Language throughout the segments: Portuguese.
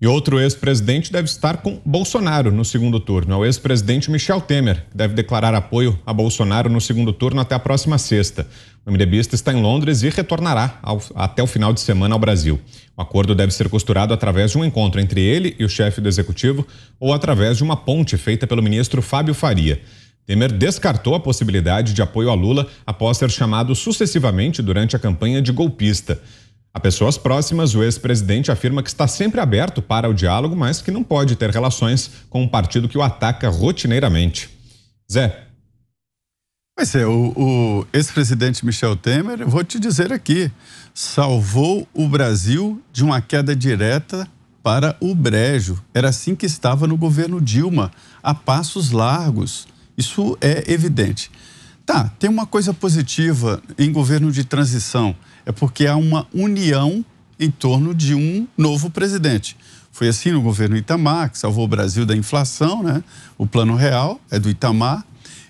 E outro ex-presidente deve estar com Bolsonaro no segundo turno. É o ex-presidente Michel Temer, que deve declarar apoio a Bolsonaro no segundo turno até a próxima sexta. O MDBista está em Londres e retornará ao, até o final de semana ao Brasil. O acordo deve ser costurado através de um encontro entre ele e o chefe do executivo ou através de uma ponte feita pelo ministro Fábio Faria. Temer descartou a possibilidade de apoio a Lula após ser chamado sucessivamente durante a campanha de golpista. A pessoas próximas, o ex-presidente afirma que está sempre aberto para o diálogo, mas que não pode ter relações com um partido que o ataca rotineiramente. Zé. Mas é, o, o ex-presidente Michel Temer, vou te dizer aqui, salvou o Brasil de uma queda direta para o brejo. Era assim que estava no governo Dilma, a passos largos. Isso é evidente. Tá, tem uma coisa positiva em governo de transição é porque há uma união em torno de um novo presidente. Foi assim no governo Itamar, que salvou o Brasil da inflação, né? O plano real é do Itamar.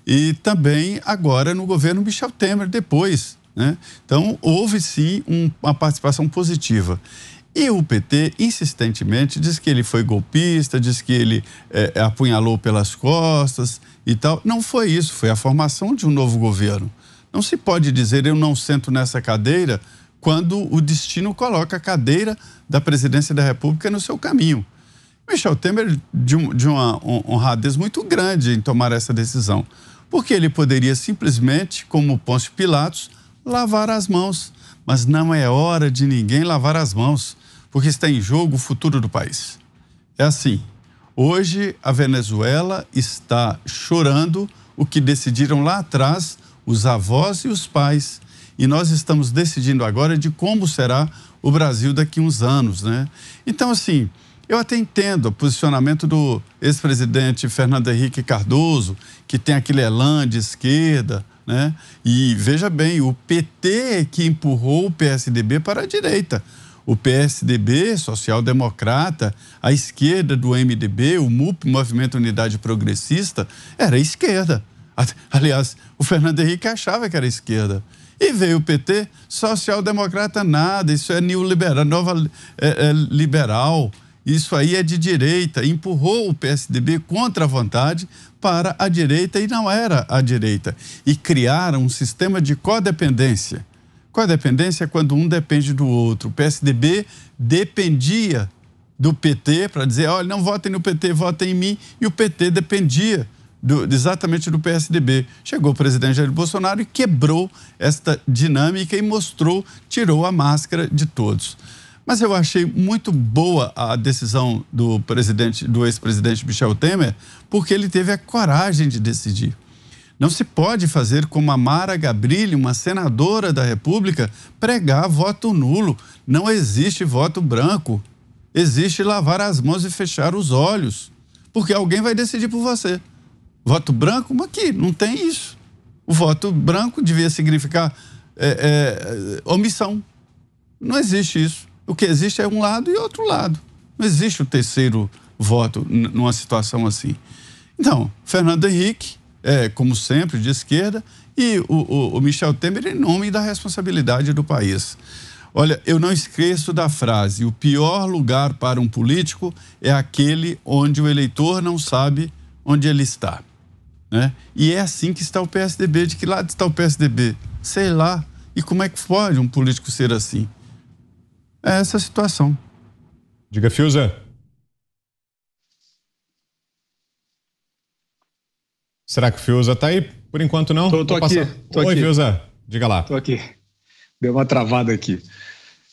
E também agora no governo Michel Temer, depois. Né? Então, houve sim um, uma participação positiva. E o PT insistentemente diz que ele foi golpista, diz que ele é, apunhalou pelas costas e tal. Não foi isso, foi a formação de um novo governo. Não se pode dizer eu não sento nessa cadeira quando o destino coloca a cadeira da presidência da República no seu caminho. Michel Temer, de, um, de uma honradez muito grande em tomar essa decisão, porque ele poderia simplesmente, como Pôncio Pilatos, lavar as mãos. Mas não é hora de ninguém lavar as mãos, porque está em jogo o futuro do país. É assim: hoje a Venezuela está chorando o que decidiram lá atrás os avós e os pais. E nós estamos decidindo agora de como será o Brasil daqui a uns anos, né? Então, assim, eu até entendo o posicionamento do ex-presidente Fernando Henrique Cardoso, que tem aquele elan de esquerda, né? E veja bem, o PT é que empurrou o PSDB para a direita. O PSDB, social-democrata, a esquerda do MDB, o MUP, Movimento Unidade Progressista, era a esquerda. Aliás, o Fernando Henrique achava que era esquerda. E veio o PT, social-democrata nada, isso é neoliberal, nova é, é liberal, isso aí é de direita. Empurrou o PSDB contra a vontade para a direita e não era a direita. E criaram um sistema de codependência. Codependência é quando um depende do outro. O PSDB dependia do PT para dizer: olha, não votem no PT, votem em mim, e o PT dependia do, exatamente do PSDB. Chegou o presidente Jair Bolsonaro e quebrou esta dinâmica e mostrou, tirou a máscara de todos. Mas eu achei muito boa a decisão do presidente, do ex-presidente Michel Temer, porque ele teve a coragem de decidir. Não se pode fazer como a Mara Gabrilli, uma senadora da República, pregar voto nulo. Não existe voto branco. Existe lavar as mãos e fechar os olhos, porque alguém vai decidir por você voto branco, mas aqui não tem isso. O voto branco devia significar é, é, omissão. Não existe isso. O que existe é um lado e outro lado. Não existe o terceiro voto numa situação assim. Então, Fernando Henrique, é, como sempre, de esquerda, e o, o, o Michel Temer em nome da responsabilidade do país. Olha, eu não esqueço da frase: o pior lugar para um político é aquele onde o eleitor não sabe onde ele está. Né? E é assim que está o PSDB. De que lado está o PSDB? Sei lá. E como é que pode um político ser assim? É essa a situação. Diga, Fiuza. Será que o Fiuza está aí? Por enquanto não. Estou aqui. Tô Oi, aqui. Fiuza. Diga lá. Estou aqui. Deu uma travada aqui.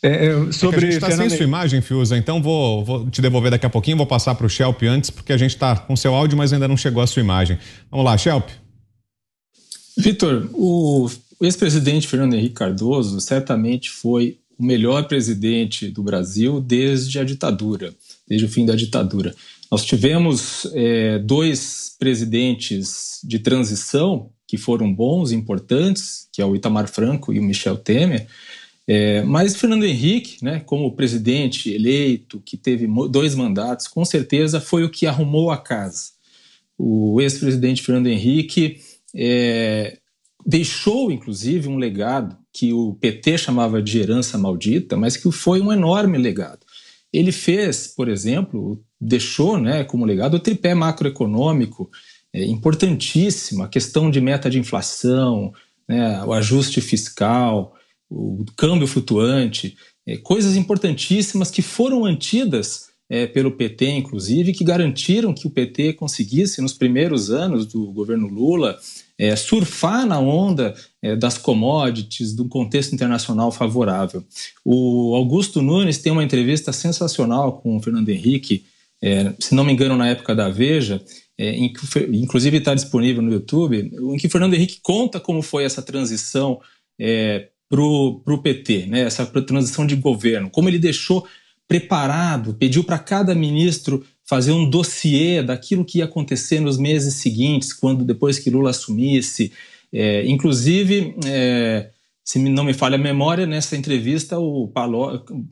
É, é, sobre é a gente está Fernando... sem sua imagem, Fiuza, então vou, vou, te devolver daqui a pouquinho, vou passar para o Shelp antes, porque a gente está com seu áudio, mas ainda não chegou a sua imagem. Vamos lá, Shelp. Vitor, o ex-presidente Fernando Henrique Cardoso certamente foi o melhor presidente do Brasil desde a ditadura, desde o fim da ditadura. Nós tivemos é, dois presidentes de transição que foram bons, importantes, que é o Itamar Franco e o Michel Temer, é, mas Fernando Henrique, né, como presidente eleito, que teve dois mandatos, com certeza foi o que arrumou a casa. O ex-presidente Fernando Henrique é, deixou, inclusive, um legado que o PT chamava de herança maldita, mas que foi um enorme legado. Ele fez, por exemplo, deixou né, como legado o tripé macroeconômico, é, importantíssimo, a questão de meta de inflação, né, o ajuste fiscal, o câmbio flutuante, é, coisas importantíssimas que foram mantidas é, pelo PT, inclusive, que garantiram que o PT conseguisse, nos primeiros anos do governo Lula, é, surfar na onda é, das commodities, do contexto internacional favorável. O Augusto Nunes tem uma entrevista sensacional com o Fernando Henrique, é, se não me engano, na época da Veja, é, em que, inclusive está disponível no YouTube, em que o Fernando Henrique conta como foi essa transição é, para o PT, né? essa transição de governo, como ele deixou preparado, pediu para cada ministro fazer um dossiê daquilo que ia acontecer nos meses seguintes, quando depois que Lula assumisse, é, inclusive é, se não me falha a memória, nessa entrevista o,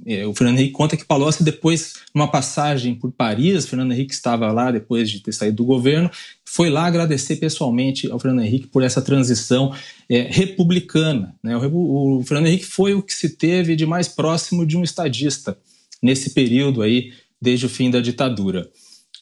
é, o Fernando Henrique conta que Palocci depois, numa passagem por Paris, Fernando Henrique estava lá depois de ter saído do governo, foi lá agradecer pessoalmente ao Fernando Henrique por essa transição é, republicana. Né? O, o Fernando Henrique foi o que se teve de mais próximo de um estadista nesse período aí, desde o fim da ditadura.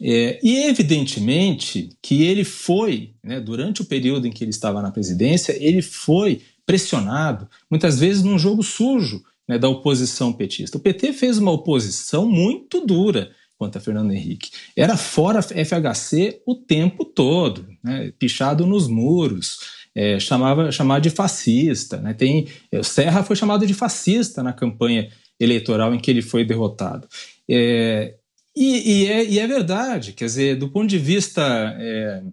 É, e evidentemente que ele foi, né, durante o período em que ele estava na presidência, ele foi pressionado, muitas vezes num jogo sujo né, da oposição petista. O PT fez uma oposição muito dura contra Fernando Henrique. Era fora FHC o tempo todo, né, pichado nos muros. É, chamava chamado de fascista, né? Tem é, o Serra foi chamado de fascista na campanha eleitoral em que ele foi derrotado. É, e, e, é, e, é, verdade, quer dizer, do ponto de vista é,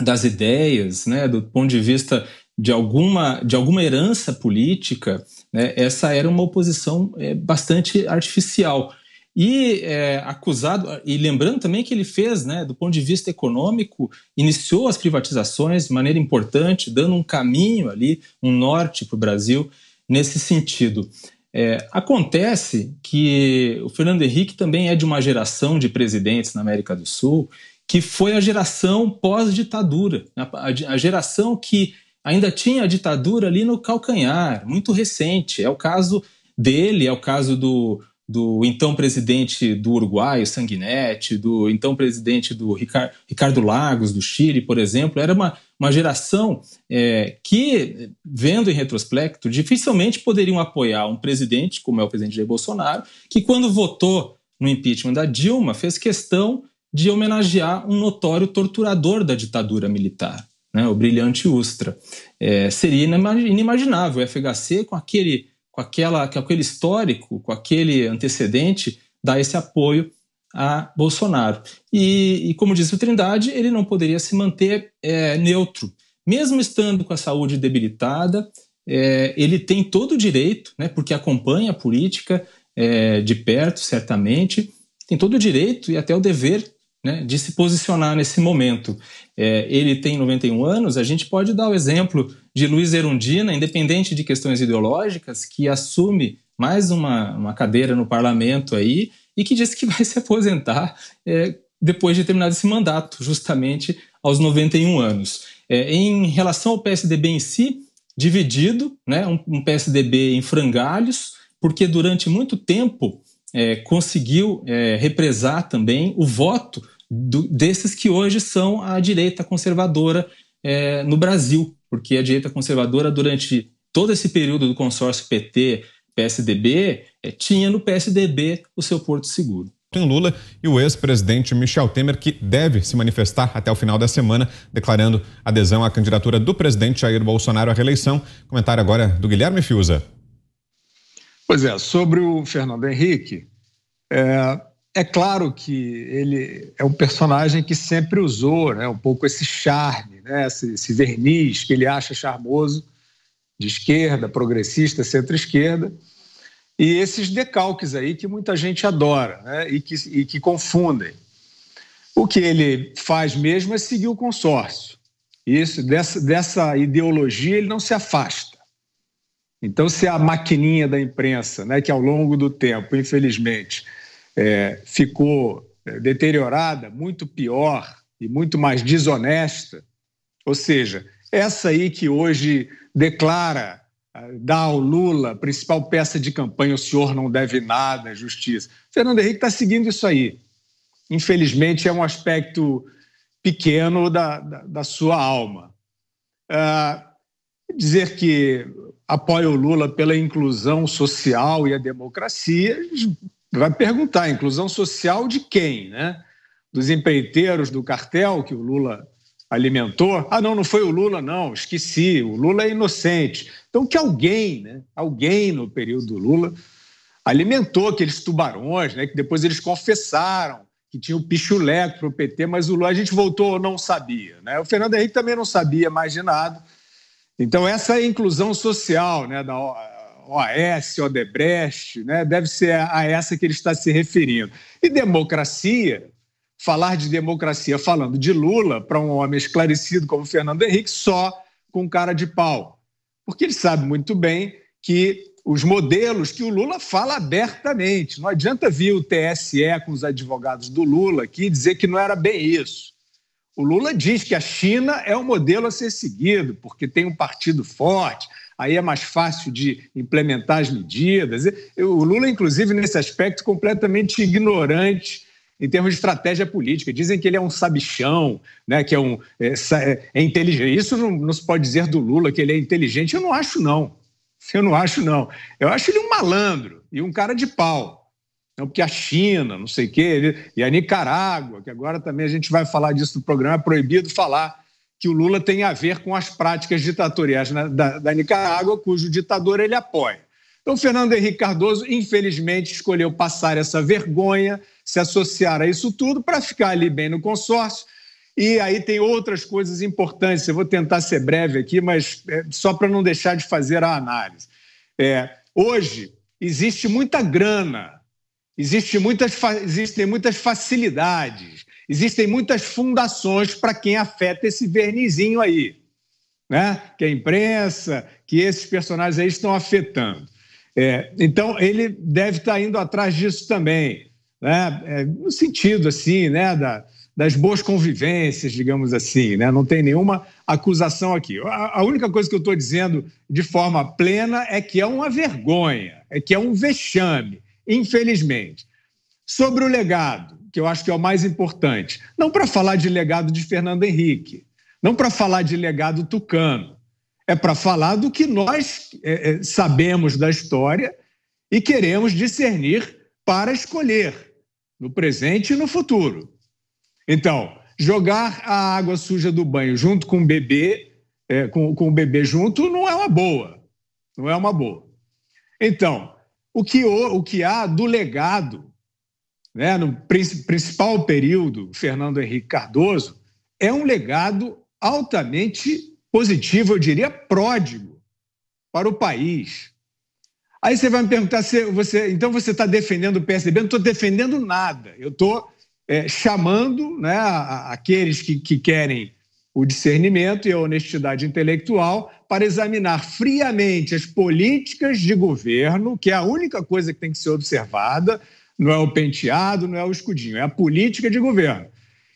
das ideias, né, do ponto de vista de alguma, de alguma herança política, né, essa era uma oposição é, bastante artificial. E é, acusado, e lembrando também que ele fez, né, do ponto de vista econômico, iniciou as privatizações de maneira importante, dando um caminho ali, um norte para o Brasil nesse sentido. É, acontece que o Fernando Henrique também é de uma geração de presidentes na América do Sul que foi a geração pós-ditadura, né, a, a geração que ainda tinha a ditadura ali no calcanhar, muito recente. É o caso dele, é o caso do, do então presidente do Uruguai, o Sanguinetti, do então presidente do Ricardo, Ricardo Lagos, do Chile, por exemplo, era uma, uma geração é, que, vendo em retrospecto, dificilmente poderiam apoiar um presidente, como é o presidente Jair Bolsonaro, que quando votou no impeachment da Dilma, fez questão de homenagear um notório torturador da ditadura militar né, o brilhante Ustra. É, seria inimaginável o FHC com aquele, com, aquela, com aquele histórico, com aquele antecedente, dar esse apoio a Bolsonaro. E, e como disse o Trindade, ele não poderia se manter é, neutro. Mesmo estando com a saúde debilitada, é, ele tem todo o direito, né, porque acompanha a política é, de perto, certamente, tem todo o direito e até o dever né, de se posicionar nesse momento. É, ele tem 91 anos, a gente pode dar o exemplo de Luiz Erundina, independente de questões ideológicas, que assume mais uma, uma cadeira no parlamento aí e que disse que vai se aposentar é, depois de terminar esse mandato, justamente aos 91 anos. É, em relação ao PSDB em si, dividido, né, um, um PSDB em frangalhos, porque durante muito tempo é, conseguiu é, represar também o voto do, desses que hoje são a direita conservadora é, no Brasil, porque a direita conservadora, durante todo esse período do consórcio PT-PSDB, é, tinha no PSDB o seu porto seguro. Tem Lula e o ex-presidente Michel Temer, que deve se manifestar até o final da semana, declarando adesão à candidatura do presidente Jair Bolsonaro à reeleição. Comentário agora do Guilherme Fiuza. Pois é, sobre o Fernando Henrique, é, é claro que ele é um personagem que sempre usou né, um pouco esse charme, né, esse, esse verniz que ele acha charmoso de esquerda, progressista, centro-esquerda, e esses decalques aí que muita gente adora né, e, que, e que confundem. O que ele faz mesmo é seguir o consórcio. Isso, dessa, dessa ideologia ele não se afasta. Então, se a maquininha da imprensa, né, que ao longo do tempo, infelizmente, é, ficou é, deteriorada, muito pior e muito mais desonesta, ou seja, essa aí que hoje declara, dá ao Lula, principal peça de campanha, o senhor não deve nada à justiça. Fernando Henrique está seguindo isso aí. Infelizmente, é um aspecto pequeno da, da, da sua alma. Ah, dizer que apoia o Lula pela inclusão social e a democracia, vai perguntar: inclusão social de quem, né? Dos empreiteiros do cartel que o Lula alimentou? Ah, não, não foi o Lula, não, esqueci, o Lula é inocente. Então, que alguém, né? Alguém no período do Lula alimentou aqueles tubarões, né? Que depois eles confessaram que tinha o pichuleco para o PT, mas o Lula, a gente voltou, não sabia, né? O Fernando Henrique também não sabia mais de nada então, essa é inclusão social né, da OAS, Odebrecht, né, deve ser a essa que ele está se referindo. E democracia, falar de democracia falando de Lula para um homem esclarecido como Fernando Henrique, só com cara de pau. Porque ele sabe muito bem que os modelos que o Lula fala abertamente. Não adianta vir o TSE com os advogados do Lula aqui dizer que não era bem isso. O Lula diz que a China é o modelo a ser seguido, porque tem um partido forte, aí é mais fácil de implementar as medidas. O Lula, inclusive, nesse aspecto, completamente ignorante em termos de estratégia política. Dizem que ele é um sabichão, né, que é um é, é, é inteligente. Isso não, não se pode dizer do Lula que ele é inteligente. Eu não acho, não. Eu não acho, não. Eu acho ele um malandro e um cara de pau. Não, é porque a China, não sei o quê, e a Nicarágua, que agora também a gente vai falar disso no programa, é proibido falar que o Lula tem a ver com as práticas ditatoriais da, da Nicarágua, cujo ditador ele apoia. Então, Fernando Henrique Cardoso, infelizmente, escolheu passar essa vergonha, se associar a isso tudo, para ficar ali bem no consórcio. E aí tem outras coisas importantes. Eu vou tentar ser breve aqui, mas é, só para não deixar de fazer a análise. É, hoje, existe muita grana Existe muitas, existem muitas facilidades, existem muitas fundações para quem afeta esse vernizinho aí, né? que a imprensa, que esses personagens aí estão afetando. É, então, ele deve estar indo atrás disso também, né? É, no sentido assim, né? Da, das boas convivências, digamos assim, né? não tem nenhuma acusação aqui. A, a única coisa que eu estou dizendo de forma plena é que é uma vergonha, é que é um vexame infelizmente. Sobre o legado, que eu acho que é o mais importante, não para falar de legado de Fernando Henrique, não para falar de legado tucano, é para falar do que nós é, é, sabemos da história e queremos discernir para escolher no presente e no futuro. Então, jogar a água suja do banho junto com o bebê, é, com, com o bebê junto, não é uma boa. Não é uma boa. Então, o que, o que há do legado, né, no principal período, Fernando Henrique Cardoso, é um legado altamente positivo, eu diria pródigo, para o país. Aí você vai me perguntar se você. Então você está defendendo o PSDB? Eu não estou defendendo nada. Eu estou eh, é, chamando né, aqueles que, que querem o discernimento e a honestidade intelectual para examinar friamente as políticas de governo, que é a única coisa que tem que ser observada, não é o penteado, não é o escudinho, é a política de governo.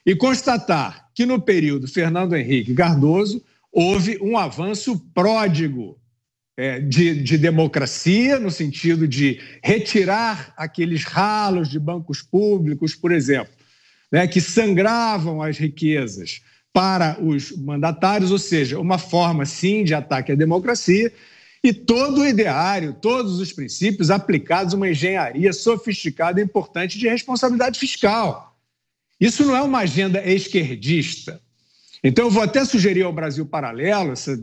E constatar que no período Fernando Henrique Cardoso houve um avanço pródigo é, de, de democracia, no sentido de retirar aqueles ralos de bancos públicos, por exemplo, né, que sangravam as riquezas para os mandatários, ou seja, uma forma sim de ataque à democracia e todo o ideário, todos os princípios aplicados uma engenharia sofisticada e importante de responsabilidade fiscal. Isso não é uma agenda esquerdista. Então, eu vou até sugerir ao Brasil Paralelo, essa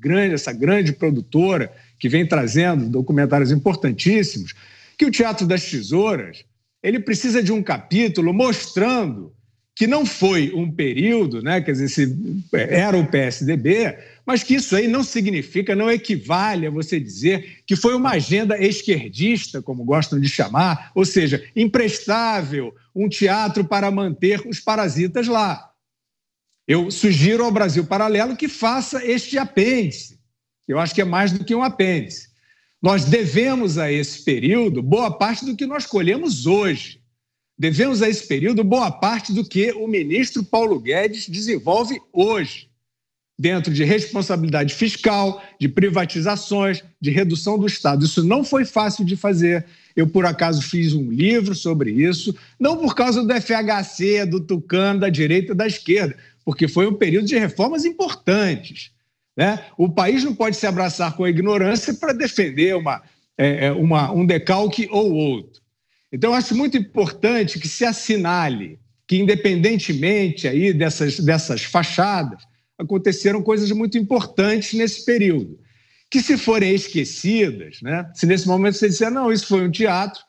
grande, essa grande produtora que vem trazendo documentários importantíssimos, que o Teatro das Tesouras ele precisa de um capítulo mostrando que não foi um período, né? Quer dizer, se é, era o PSDB, mas que isso aí não significa, não equivale a você dizer que foi uma agenda esquerdista, como gostam de chamar, ou seja, imprestável, um teatro para manter os parasitas lá. Eu sugiro ao Brasil Paralelo que faça este apêndice. Eu acho que é mais do que um apêndice. Nós devemos a esse período boa parte do que nós colhemos hoje devemos a esse período boa parte do que o ministro Paulo Guedes desenvolve hoje, dentro de responsabilidade fiscal, de privatizações, de redução do Estado. Isso não foi fácil de fazer. Eu, por acaso, fiz um livro sobre isso, não por causa do FHC, do Tucano, da direita e da esquerda, porque foi um período de reformas importantes. Né? O país não pode se abraçar com a ignorância para defender uma, é, é uma, um decalque ou outro. Então, eu acho muito importante que se assinale que, independentemente aí dessas, dessas fachadas, aconteceram coisas muito importantes nesse período. Que, se forem esquecidas, né? se nesse momento você disser, não, isso foi um teatro,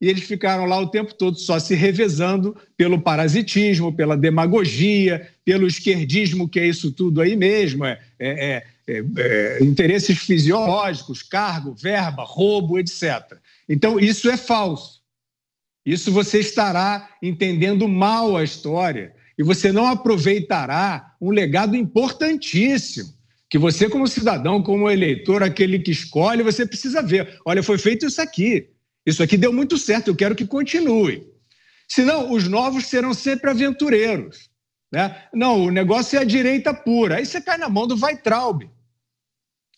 e eles ficaram lá o tempo todo só se revezando pelo parasitismo, pela demagogia, pelo esquerdismo, que é isso tudo aí mesmo, é, é, é, interesses fisiológicos, cargo, verba, roubo, etc. Então, isso é falso. Isso você estará entendendo mal a história e você não aproveitará um legado importantíssimo que você como cidadão, como eleitor, aquele que escolhe, você precisa ver. Olha, foi feito isso aqui. Isso aqui deu muito certo, eu quero que continue. Senão, os novos serão sempre aventureiros. Né? Não, o negócio é a direita pura. Aí você cai na mão do Weitraub,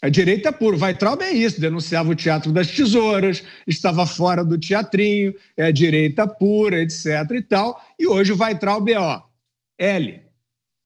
a direita puro. Weitraub é isso, denunciava o teatro das tesouras, estava fora do teatrinho, é direita pura, etc e tal. E hoje o Weitraub é, ó, L,